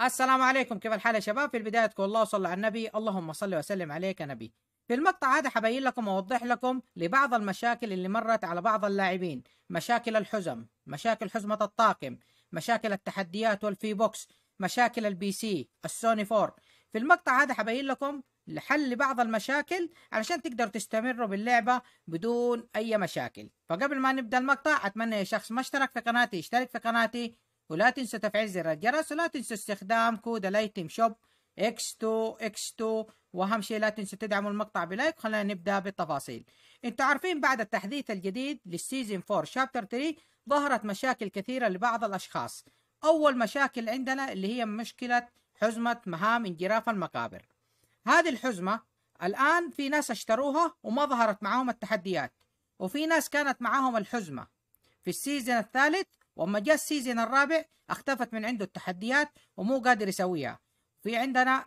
السلام عليكم كيف الحال يا شباب في البداية تقول الله صلى على النبي اللهم صل وسلم عليك يا نبي في المقطع هذا حبين لكم وأوضح لكم لبعض المشاكل اللي مرت على بعض اللاعبين مشاكل الحزم مشاكل حزمة الطاقم مشاكل التحديات والفي بوكس مشاكل البي سي السوني 4 في المقطع هذا حبين لكم لحل بعض المشاكل علشان تقدروا تستمروا باللعبة بدون أي مشاكل فقبل ما نبدأ المقطع أتمنى يا شخص ما اشترك في قناتي اشترك في قناتي ولا تنسوا تفعيل زر الجرس ولا تنسوا استخدام كود الايتم شوب اكس 2 اكس 2 واهم شيء لا تنسوا تدعموا المقطع بلايك خلينا نبدا بالتفاصيل انتوا عارفين بعد التحديث الجديد للسيزون 4 شابتر 3 ظهرت مشاكل كثيره لبعض الاشخاص اول مشاكل عندنا اللي هي مشكله حزمه مهام انجراف المقابر هذه الحزمة الآن في ناس اشتروها وما ظهرت معاهم التحديات وفي ناس كانت معاهم الحزمة في السيزن الثالث وما جاء السيزن الرابع اختفت من عنده التحديات ومو قادر يسويها في عندنا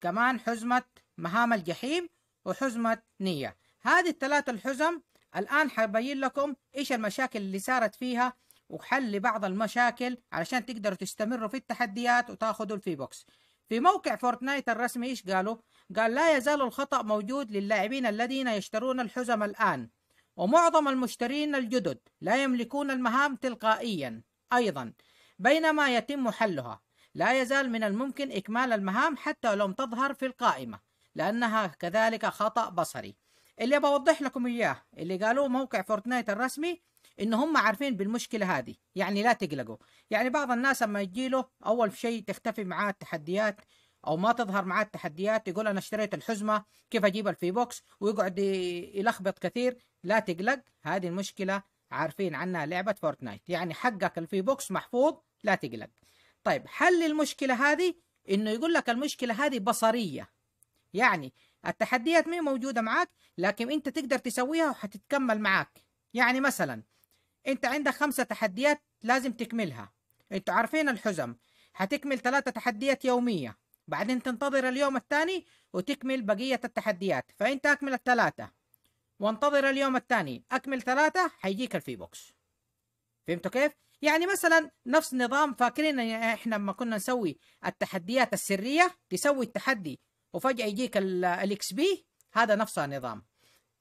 كمان حزمة مهام الجحيم وحزمة نية هذه الثلاثة الحزم الآن حبين لكم إيش المشاكل اللي صارت فيها وحل بعض المشاكل علشان تقدروا تستمروا في التحديات وتاخذوا الفي بوكس في موقع فورتنايت الرسمي إيش قالوا؟ قال لا يزال الخطأ موجود للاعبين الذين يشترون الحزم الآن ومعظم المشترين الجدد لا يملكون المهام تلقائيا أيضا بينما يتم حلها لا يزال من الممكن إكمال المهام حتى لم تظهر في القائمة لأنها كذلك خطأ بصري اللي بوضح لكم إياه اللي قالوه موقع فورتنايت الرسمي ان هم عارفين بالمشكله هذه يعني لا تقلقوا يعني بعض الناس لما يجي له اول شيء تختفي معاه التحديات او ما تظهر معاه التحديات يقول انا اشتريت الحزمه كيف اجيب الفي بوكس ويقعد يلخبط كثير لا تقلق هذه المشكله عارفين عنها لعبه فورتنايت يعني حقك الفي بوكس محفوظ لا تقلق طيب حل المشكله هذه انه يقول لك المشكله هذه بصريه يعني التحديات مين موجوده معاك لكن انت تقدر تسويها وحتتكمل معاك يعني مثلا انت عندك خمسة تحديات لازم تكملها انتوا عارفين الحزم هتكمل ثلاثة تحديات يومية بعدين تنتظر اليوم الثاني وتكمل بقية التحديات فانت اكمل الثلاثة وانتظر اليوم الثاني اكمل ثلاثة حيجيك الفي بوكس فهمتوا كيف؟ يعني مثلا نفس نظام فاكرين احنا لما كنا نسوي التحديات السرية تسوي التحدي وفجأة يجيك الاكس بي هذا نفس النظام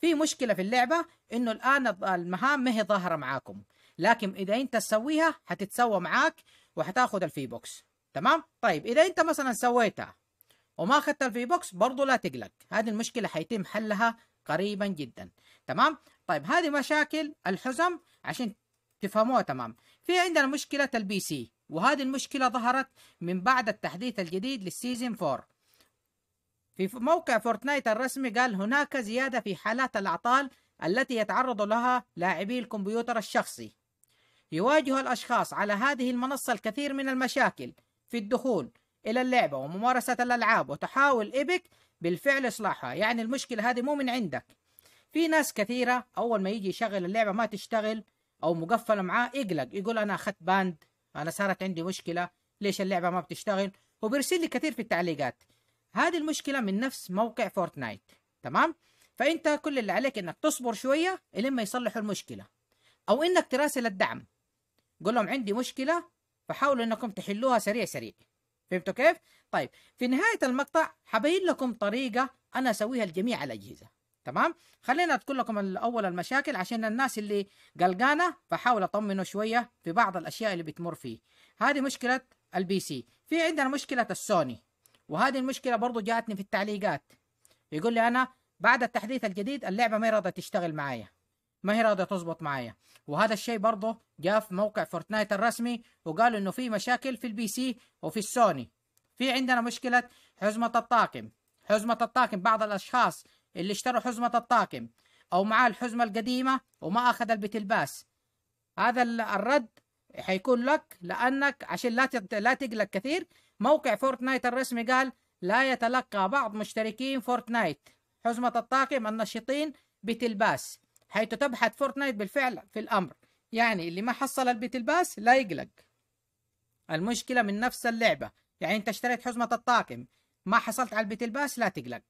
في مشكله في اللعبه انه الان المهام ما هي ظاهره معاكم لكن اذا انت تسويها حتتسوى معاك وحتاخذ الفي بوكس تمام طيب اذا انت مثلا سويتها وما اخذت الفي بوكس برضه لا تقلق هذه المشكله حيتم حلها قريبا جدا تمام طيب هذه مشاكل الحزم عشان تفهموها تمام في عندنا مشكله البي سي وهذه المشكله ظهرت من بعد التحديث الجديد للسيزون 4 في موقع فورتنايت الرسمي قال هناك زيادة في حالات الأعطال التي يتعرض لها لاعبي الكمبيوتر الشخصي يواجه الأشخاص على هذه المنصة الكثير من المشاكل في الدخول إلى اللعبة وممارسة الألعاب وتحاول إيبك بالفعل إصلاحها يعني المشكلة هذه مو من عندك في ناس كثيرة أول ما يجي يشغل اللعبة ما تشتغل أو مقفلة معاه يقلق يقول أنا أخذت باند أنا صارت عندي مشكلة ليش اللعبة ما بتشتغل وبرسل لي كثير في التعليقات هذه المشكلة من نفس موقع فورتنايت تمام فأنت كل اللي عليك إنك تصبر شوية لما يصلحوا المشكلة أو إنك تراسل الدعم قول لهم عندي مشكلة فحاولوا إنكم تحلوها سريع سريع فهمتوا كيف؟ طيب في نهاية المقطع حبين لكم طريقة أنا أسويها لجميع الأجهزة تمام خلينا اذكر لكم الاول المشاكل عشان الناس اللي قلقانه فحاول اطمنه شويه في بعض الاشياء اللي بتمر فيه هذه مشكله البي سي في عندنا مشكله السوني وهذه المشكله برضو جاتني في التعليقات يقول لي انا بعد التحديث الجديد اللعبه ما راضيه تشتغل معايا ما هي راضيه تظبط معايا وهذا الشيء برضه جاء في موقع فورتنايت الرسمي وقالوا انه في مشاكل في البي سي وفي السوني في عندنا مشكله حزمه الطاقم حزمه الطاقم بعض الاشخاص اللي اشتروا حزمه الطاقم او معاه الحزمه القديمه وما اخذ البيت الباس هذا الرد حيكون لك لانك عشان لا لا تقلق كثير موقع فورتنايت الرسمي قال لا يتلقى بعض مشتركين فورتنايت حزمة الطاقم النشيطين بتلباس حيث تبحث فورتنايت بالفعل في الأمر يعني اللي ما حصل البيت الباس لا يقلق المشكلة من نفس اللعبة يعني أنت اشتريت حزمة الطاقم ما حصلت على البيت الباس لا تقلق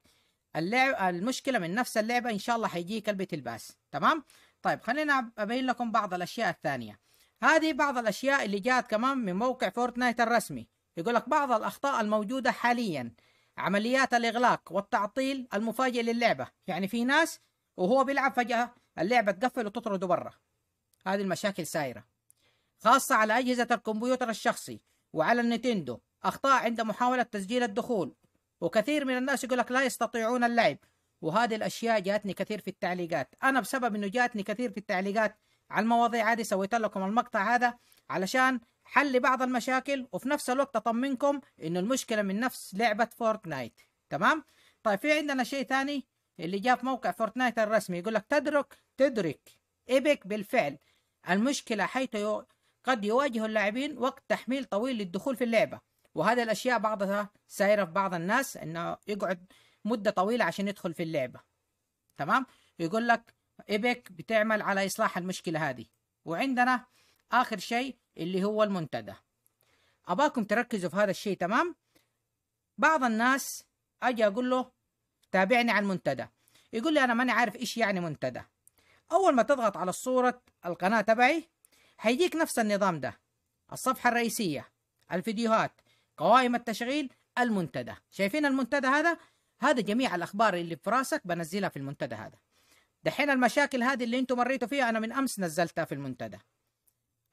اللعب المشكلة من نفس اللعبة إن شاء الله حيجيك البيت الباس تمام طيب خلينا أبين لكم بعض الأشياء الثانية هذه بعض الأشياء اللي جات كمان من موقع فورتنايت الرسمي يقول لك بعض الأخطاء الموجودة حاليا عمليات الإغلاق والتعطيل المفاجئ للعبة يعني في ناس وهو بيلعب فجأة اللعبة تقفل وتطرده برا هذه المشاكل سايرة خاصة على أجهزة الكمبيوتر الشخصي وعلى النتندو أخطاء عند محاولة تسجيل الدخول وكثير من الناس يقول لك لا يستطيعون اللعب وهذه الأشياء جاتني كثير في التعليقات أنا بسبب أنه جاتني كثير في التعليقات على المواضيع هذه سويت لكم المقطع هذا علشان حل بعض المشاكل وفي نفس الوقت اطمنكم انه المشكله من نفس لعبه فورتنايت تمام طيب في عندنا شيء ثاني اللي جاء في موقع فورتنايت الرسمي يقول لك تدرك تدرك ايبك بالفعل المشكله حيث يو... قد يواجه اللاعبين وقت تحميل طويل للدخول في اللعبه وهذه الاشياء بعضها سايره في بعض الناس انه يقعد مده طويله عشان يدخل في اللعبه تمام يقول لك ايبك بتعمل على اصلاح المشكله هذه وعندنا آخر شيء اللي هو المنتدى أباكم تركزوا في هذا الشيء تمام بعض الناس أجي أقول له تابعني على المنتدى يقول لي أنا ماني عارف إيش يعني منتدى أول ما تضغط على صورة القناة تبعي هيجيك نفس النظام ده الصفحة الرئيسية الفيديوهات قوائم التشغيل المنتدى شايفين المنتدى هذا هذا جميع الأخبار اللي في راسك بنزلها في المنتدى هذا دحين المشاكل هذه اللي انتم مريتوا فيها أنا من أمس نزلتها في المنتدى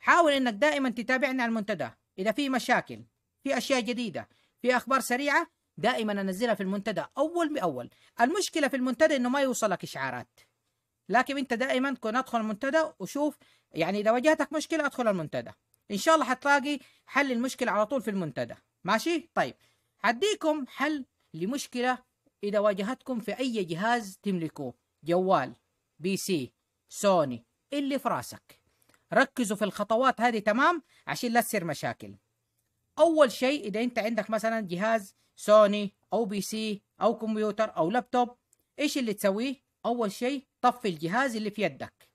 حاول انك دائما تتابعنا على المنتدى اذا في مشاكل في اشياء جديده في اخبار سريعه دائما انزلها في المنتدى اول باول المشكله في المنتدى انه ما يوصلك اشعارات لكن انت دائما تكون ادخل المنتدى وشوف يعني اذا واجهتك مشكله ادخل المنتدى ان شاء الله حتلاقي حل المشكله على طول في المنتدى ماشي طيب حديكم حل لمشكله اذا واجهتكم في اي جهاز تملكوه جوال بي سي سوني اللي في راسك ركزوا في الخطوات هذه تمام عشان لا تصير مشاكل اول شيء اذا انت عندك مثلا جهاز سوني او بي سي او كمبيوتر او لابتوب ايش اللي تسويه اول شيء طفي الجهاز اللي في يدك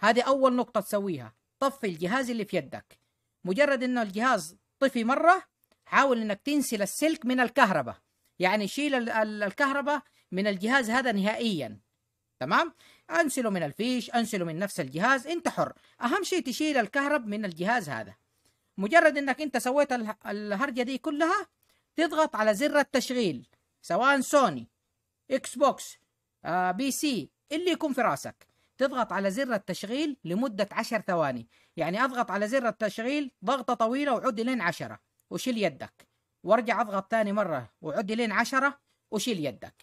هذه اول نقطه تسويها طفي الجهاز اللي في يدك مجرد انه الجهاز طفي مره حاول انك تنسل السلك من الكهرباء يعني شيل الكهرباء من الجهاز هذا نهائيا تمام انسله من الفيش انسله من نفس الجهاز انت حر اهم شيء تشيل الكهرب من الجهاز هذا مجرد انك انت سويت الهرجه دي كلها تضغط على زر التشغيل سواء سوني اكس بوكس آه بي سي اللي يكون في راسك تضغط على زر التشغيل لمدة عشر ثواني يعني أضغط على زر التشغيل ضغطة طويلة وعد لين عشرة وشيل يدك وارجع أضغط ثاني مرة وعد لين عشرة وشيل يدك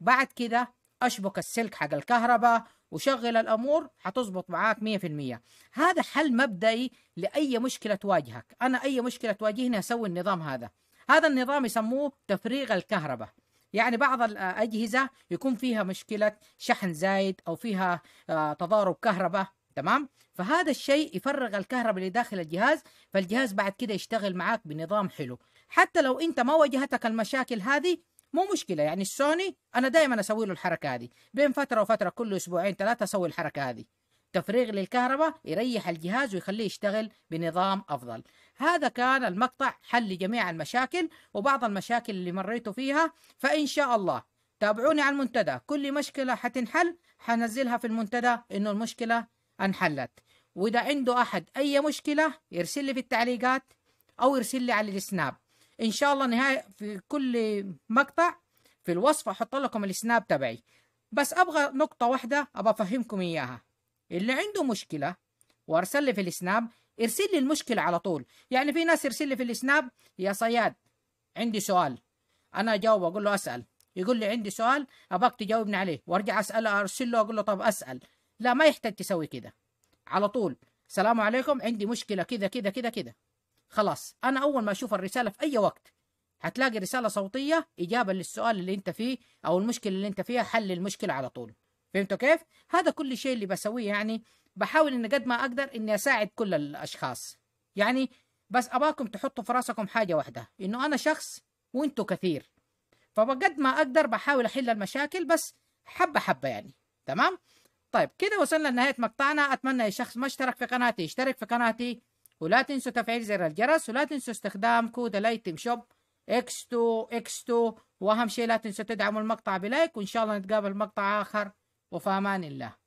بعد كده اشبك السلك حق الكهرباء وشغل الامور حتظبط معاك 100% هذا حل مبدئي لاي مشكله تواجهك انا اي مشكله تواجهني اسوي النظام هذا هذا النظام يسموه تفريغ الكهرباء يعني بعض الاجهزه يكون فيها مشكله شحن زايد او فيها آه، تضارب كهرباء تمام فهذا الشيء يفرغ الكهرباء اللي داخل الجهاز فالجهاز بعد كده يشتغل معاك بنظام حلو حتى لو انت ما واجهتك المشاكل هذه مو مشكله يعني السوني انا دائما اسوي له الحركه هذه بين فتره وفتره كل اسبوعين ثلاثه اسوي الحركه هذه تفريغ للكهرباء يريح الجهاز ويخليه يشتغل بنظام افضل هذا كان المقطع حل لجميع المشاكل وبعض المشاكل اللي مريتوا فيها فان شاء الله تابعوني على المنتدى كل مشكله حتنحل حنزلها في المنتدى انه المشكله انحلت واذا عنده احد اي مشكله يرسل لي في التعليقات او يرسل لي على السناب ان شاء الله نهايه في كل مقطع في الوصف احط لكم السناب تبعي بس ابغى نقطه واحده ابغى افهمكم اياها اللي عنده مشكله وارسل لي في السناب ارسل لي المشكله على طول يعني في ناس يرسل لي في السناب يا صياد عندي سؤال انا اجاوب اقول له اسال يقول لي عندي سؤال ابغاك تجاوبني عليه وارجع اساله ارسل له اقول له طب اسال لا ما يحتاج تسوي كده على طول سلام عليكم عندي مشكله كذا كذا كذا كذا خلاص انا اول ما اشوف الرساله في اي وقت هتلاقي رساله صوتيه اجابه للسؤال اللي انت فيه او المشكله اللي انت فيها حل المشكله على طول فهمتوا كيف هذا كل شيء اللي بسويه يعني بحاول ان قد ما اقدر اني اساعد كل الاشخاص يعني بس اباكم تحطوا في راسكم حاجه واحده انه انا شخص وانتوا كثير فبقد ما اقدر بحاول احل المشاكل بس حبه حبه يعني تمام طيب كده وصلنا لنهايه مقطعنا اتمنى اي شخص ما اشترك في قناتي يشترك في قناتي ولا تنسوا تفعيل زر الجرس ولا تنسوا استخدام كود الايتم شوب اكس 2 اكس 2 واهم شيء لا تنسوا تدعموا المقطع بلايك وان شاء الله نتقابل مقطع اخر وفي امان الله